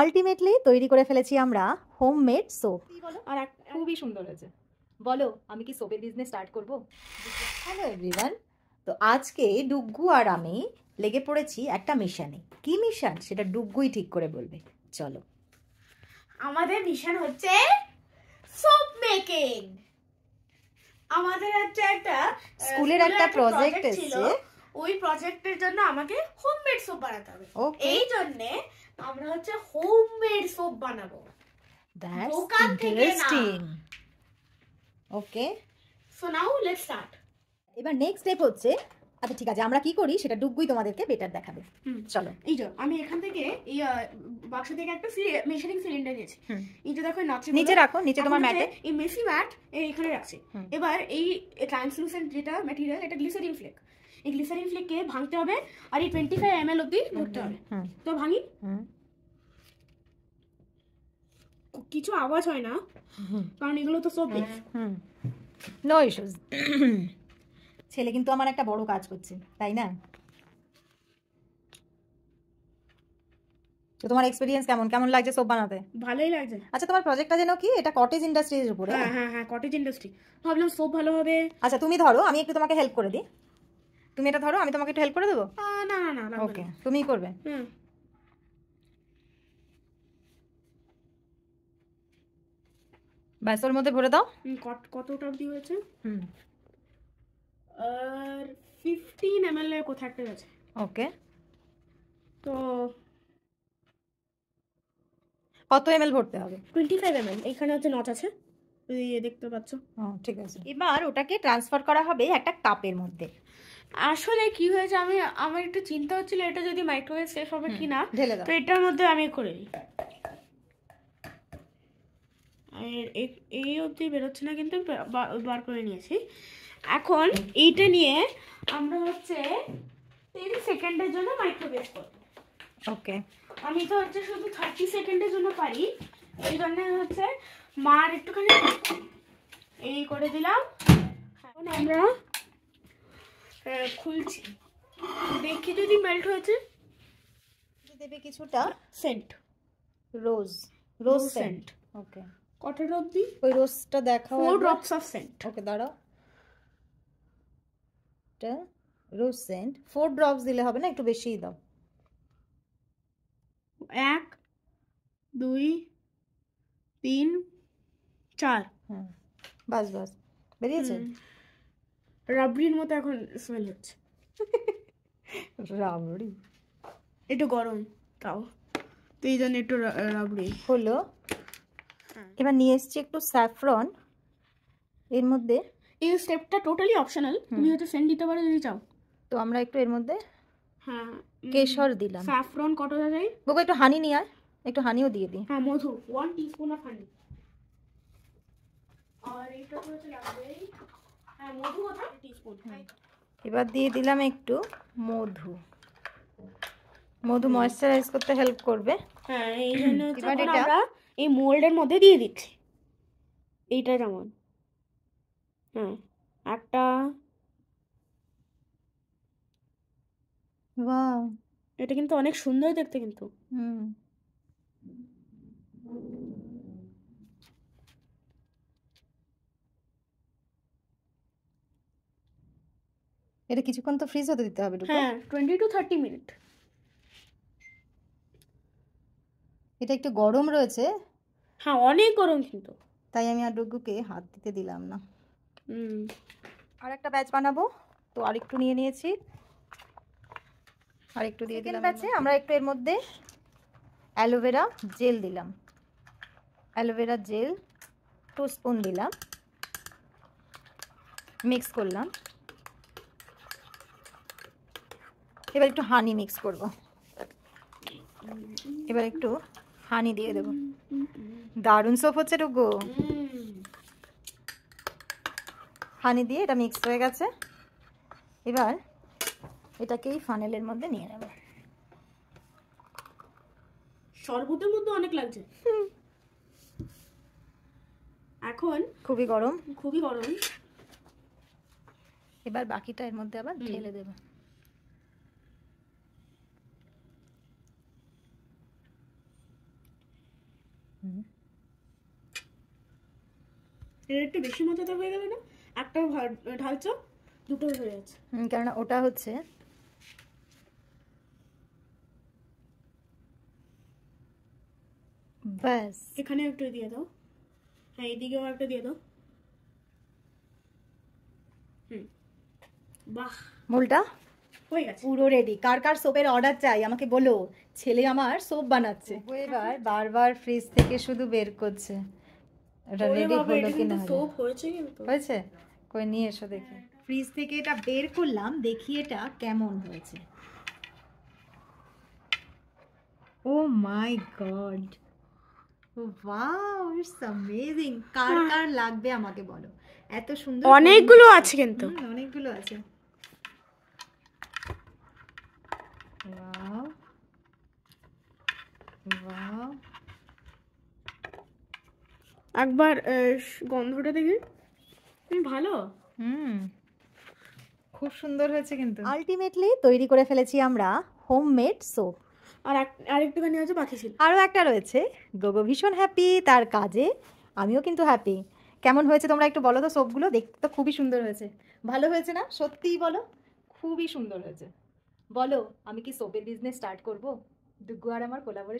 Ultimately তৈরি করে ফেলেছি আমরা হোমমেড সোপ আর খুবই সুন্দর হয়েছে বলো আমি কি সোপের বিজনেস স্টার্ট করব হ্যালো एवरीवन তো আজকে ডুগগু আর আমি লেগে পড়েছি একটা মিশনে কি মিশন সেটা ডুগগুই ঠিক করে বলবে চলো আমাদের মিশন হচ্ছে সোপ মেকিং আমাদের একটা একটা স্কুলের একটা প্রজেক্ট এসেছে ওই প্রজেক্টের জন্য আমাকে হোমমেড সোপ বানাতে হবে এই জন্য আমরা হচ্ছে হোম হোমমেড সোপ বানাবো that's interesting okay so now let's start এবার নেক্সট স্টেপ হচ্ছে আচ্ছা ঠিক আছে আমরা কি করি সেটা ডুবগুই তোমাদেরকে বেটার দেখাবে চলো এই যে আমি এখান থেকে এই বাক্স থেকে একটা মেশারিং সিলিন্ডার নিয়েছি এই যে দেখো নাচে নিচে রাখো নিচে তোমার ম্যাটে এই মেসি ম্যাট এইখানে রাখছি এবার এই ট্রান্সলুসেন্ট যেটা ম্যাটেরিয়াল এটা গ্লিসারিন ফ্লেক এই গ্লিসারিন ফ্লেককে ভাঙতে হবে আর এই টোয়েন্টি ফাইভ এম এল অব্দি ধরতে হবে তো ভাঙি কিছু আওয়াজ হয় না কারণ এগুলো তো সব নো ইস্যুস হ্যাঁ। ছেলে কিন্তু আমার একটা বড় কাজ করছে তাই না তো তোমার এক্সপিরিয়েন্স কেমন কেমন লাগছে সব বানাতে ভালোই লাগছে আচ্ছা তোমার প্রজেক্টটা যেন কি এটা কটেজ ইন্ডাস্ট্রির উপরে হ্যাঁ হ্যাঁ হ্যাঁ কটেজ ইন্ডাস্ট্রি ভাবলাম সব ভালো হবে আচ্ছা তুমি ধরো আমি একটু তোমাকে হেল্প করে দিই তুমি এটা ধরো আমি তোমাকে একটু হেল্প করে দেবো ওকে তুমি করবে হুম ব্যাস ওর মধ্যে ভরে দাও কতটা অবধি হয়েছে হুম আর ফিফটিন এমএল এর কোথায় একটা আছে ওকে তো কত এমএল ভরতে হবে 25 ফাইভ এম এল এখানে হচ্ছে নট আছে দেখতে পাচ্ছ ঠিক আছে এবার ওটাকে ট্রান্সফার করা হবে একটা কাপের মধ্যে আসলে কি হয়েছে আমি আমার একটু চিন্তা হচ্ছিল এটা যদি মাইক্রোওয়েভ সেফ হবে কিনা না তো এটার মধ্যে আমি করে নিই আর এই অবধি বেরোচ্ছে না কিন্তু বার করে নিয়েছি এখন এইটা নিয়ে আমরা হচ্ছে তিরিশ সেকেন্ডের জন্য মাইক্রোওয়েভ করব ওকে আমি তো হচ্ছে শুধু থার্টি সেকেন্ডের জন্য পারি এই জন্য হচ্ছে মার একটুখানি এই করে দিলাম এখন আমরা খুলছি দেখি যদি মেল্ট হয়েছে দেবে কিছুটা scent rose rose scent okay cotton অবধি ওই রোজটা দেখাও four drops of scent okay দাঁড়াও এটা রোজ সেন্ট ফোর ড্রপস দিলে হবে না একটু বেশিই দাও এক দুই তিন চার হুম বাস বাস বেরিয়েছে রাবড়ির মতো এখন স্মেল হচ্ছে রাবড়ি একটু গরম তাও তো এই জন্য একটু রাবড়ি হলো হ্যাঁ। এবার নিয়ে এসছি একটু স্যাফরন এর মধ্যে এই স্টেপটা টোটালি অপশনাল তুমি হয়তো সেন্ট দিতে পারো যদি চাও তো আমরা একটু এর মধ্যে হ্যাঁ, হ্যাঁ। কেশর দিলাম স্যাফরন কতটা চাই বকো একটু হানি নিয়ে আয় একটু হানিও দিয়ে দিই হ্যাঁ মধু 1 টিস্পুন অফ হানি আর এটা তো লাগবেই হ্যাঁ, এবার দিয়ে দিলাম একটু মধু মধু ময়শ্চারাইজ করতে হেল্প করবে হ্যাঁ এই এটা এই মোল্ডের মধ্যে দিয়ে দিচ্ছি এইটা যেমন হ্যাঁ একটা এটা কিন্তু অনেক সুন্দর দেখতে কিন্তু হুম এটা কিছুক্ষণ তো ফ্রিজ হতে দিতে হবে হ্যাঁ টোয়েন্টি টু থার্টি মিনিট এটা একটু গরম রয়েছে হ্যাঁ অনেক গরম কিন্তু তাই আমি আর ডুগুকে হাত দিতে দিলাম না আর একটা ব্যাচ বানাবো তো আরেকটু নিয়ে নিয়েছি আর একটু দিয়ে দিলাম ব্যাচে আমরা একটু এর মধ্যে অ্যালোভেরা জেল দিলাম অ্যালোভেরা জেল টু স্পুন দিলাম মিক্স করলাম এবার একটু হানি মিক্স করব এবার একটু হানি দিয়ে দেব দারুণ সোপ হচ্ছে রুগো হানি দিয়ে এটা মিক্স হয়ে গেছে এবার এটাকেই ফানেলের মধ্যে নিয়ে নেব শরবতের মধ্যে অনেক লাগছে এখন খুবই গরম খুবই গরম এবার বাকিটা এর মধ্যে আবার ঢেলে দেবো এর একটু বেশি মজাদার হয়ে গেল না একটা ঢাল ঢালছো দুটো হয়ে যাচ্ছে কারণ ওটা হচ্ছে ব্যাস এখানে একটু দিয়ে দাও হ্যাঁ এদিকেও একটা দিয়ে দাও হুম বাহ মোলটা হয়ে গেছে পুরো রেডি কার কার সোপের অর্ডার চাই আমাকে বলো ছেলে আমার সোপ বানাচ্ছে এবার হ্যাঁ, বারবার ফ্রিজ থেকে শুধু বের করছে এটা রেডি হলো কি না হয়েছে কিন্তু হয়েছে কই নিয়ে এসো দেখি ফ্রিজ থেকে এটা বের করলাম দেখি এটা কেমন হয়েছে oh my god wow it's amazing কার হ্যাঁ। কার লাগবে আমাকে বলো এত সুন্দর অনেকগুলো আছে কিন্তু অনেকগুলো আছে ওয়াও ওয়াও একবার গন্ধটা দেখি তুমি ভালো হুম খুব সুন্দর হয়েছে কিন্তু আলটিমেটলি তৈরি করে ফেলেছি আমরা হোমমেড সোপ আর আরেকটুখানি আছে বাকি ছিল আরও একটা রয়েছে গোগো ভীষণ হ্যাপি তার কাজে আমিও কিন্তু হ্যাপি কেমন হয়েছে তোমরা একটু বলো তো সোপগুলো দেখতে তো খুবই সুন্দর হয়েছে ভালো হয়েছে না সত্যিই বলো খুবই সুন্দর হয়েছে বলো আমি কি সোপের বিজনেস স্টার্ট করবো দুগু আর আমার কোলাবরে